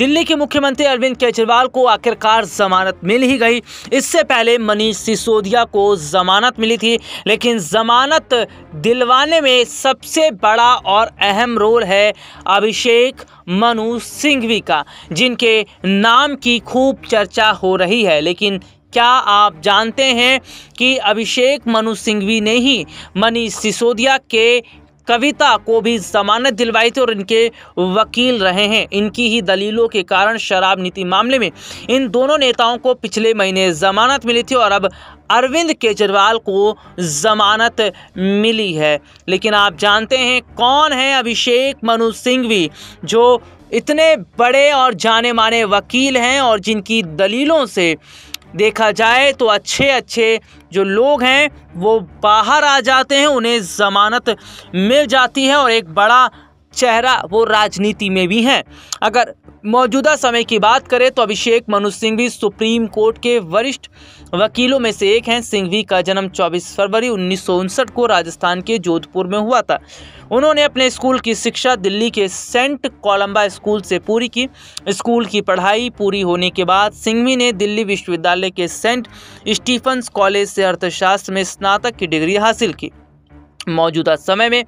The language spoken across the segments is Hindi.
दिल्ली के मुख्यमंत्री अरविंद केजरीवाल को आखिरकार जमानत मिल ही गई इससे पहले मनीष सिसोदिया को जमानत मिली थी लेकिन जमानत दिलवाने में सबसे बड़ा और अहम रोल है अभिषेक मनु सिंघवी का जिनके नाम की खूब चर्चा हो रही है लेकिन क्या आप जानते हैं कि अभिषेक मनु सिंघवी ने ही मनीष सिसोदिया के कविता को भी जमानत दिलवाई थी और इनके वकील रहे हैं इनकी ही दलीलों के कारण शराब नीति मामले में इन दोनों नेताओं को पिछले महीने जमानत मिली थी और अब अरविंद केजरीवाल को जमानत मिली है लेकिन आप जानते हैं कौन है अभिषेक मनु सिंघवी जो इतने बड़े और जाने माने वकील हैं और जिनकी दलीलों से देखा जाए तो अच्छे अच्छे जो लोग हैं वो बाहर आ जाते हैं उन्हें ज़मानत मिल जाती है और एक बड़ा चेहरा वो राजनीति में भी हैं अगर मौजूदा समय की बात करें तो अभिषेक मनु सिंघवी सुप्रीम कोर्ट के वरिष्ठ वकीलों में से एक हैं सिंघवी का जन्म 24 फरवरी उन्नीस को राजस्थान के जोधपुर में हुआ था उन्होंने अपने स्कूल की शिक्षा दिल्ली के सेंट कोलंबा स्कूल से पूरी की स्कूल की पढ़ाई पूरी होने के बाद सिंघवी ने दिल्ली विश्वविद्यालय के सेंट स्टीफन्स कॉलेज से अर्थशास्त्र में स्नातक की डिग्री हासिल की मौजूदा समय में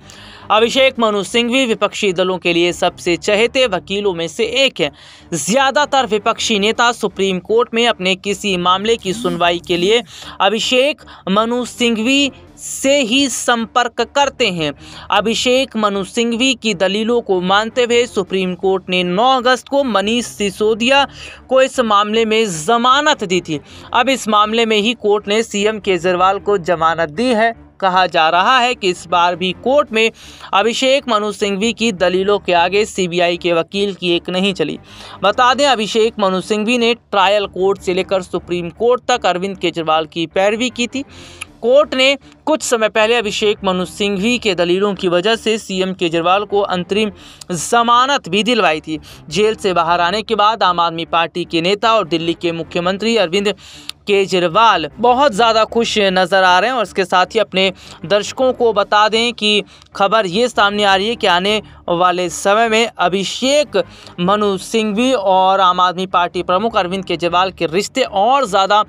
अभिषेक मनु सिंघवी विपक्षी दलों के लिए सबसे चहेते वकीलों में से एक हैं ज़्यादातर विपक्षी नेता सुप्रीम कोर्ट में अपने किसी मामले की सुनवाई के लिए अभिषेक मनु सिंघवी से ही संपर्क करते हैं अभिषेक मनु सिंघवी की दलीलों को मानते हुए सुप्रीम कोर्ट ने 9 अगस्त को मनीष सिसोदिया को इस मामले में जमानत दी थी अब इस मामले में ही कोर्ट ने सीएम केजरीवाल को जमानत दी है कहा जा रहा है कि इस बार भी कोर्ट में अभिषेक मनु सिंघवी की दलीलों के आगे सीबीआई के वकील की एक नहीं चली बता दें अभिषेक मनु सिंघवी ने ट्रायल कोर्ट से लेकर सुप्रीम कोर्ट तक अरविंद केजरीवाल की पैरवी की थी कोर्ट ने कुछ समय पहले अभिषेक मनु सिंघवी के दलीलों की वजह से सीएम केजरीवाल को अंतरिम जमानत भी दिलवाई थी जेल से बाहर आने के बाद आम आदमी पार्टी के नेता और दिल्ली के मुख्यमंत्री अरविंद केजरीवाल बहुत ज़्यादा खुश नज़र आ रहे हैं और इसके साथ ही अपने दर्शकों को बता दें कि खबर ये सामने आ रही है कि आने वाले समय में अभिषेक मनु सिंघवी और आम आदमी पार्टी प्रमुख अरविंद केजरीवाल के रिश्ते और ज़्यादा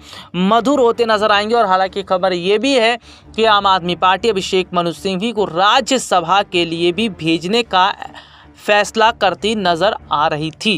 मधुर होते नज़र आएंगे और हालांकि खबर ये भी है कि आम आदमी पार्टी अभिषेक मनु सिंघवी को राज्यसभा के लिए भी भेजने का फैसला करती नज़र आ रही थी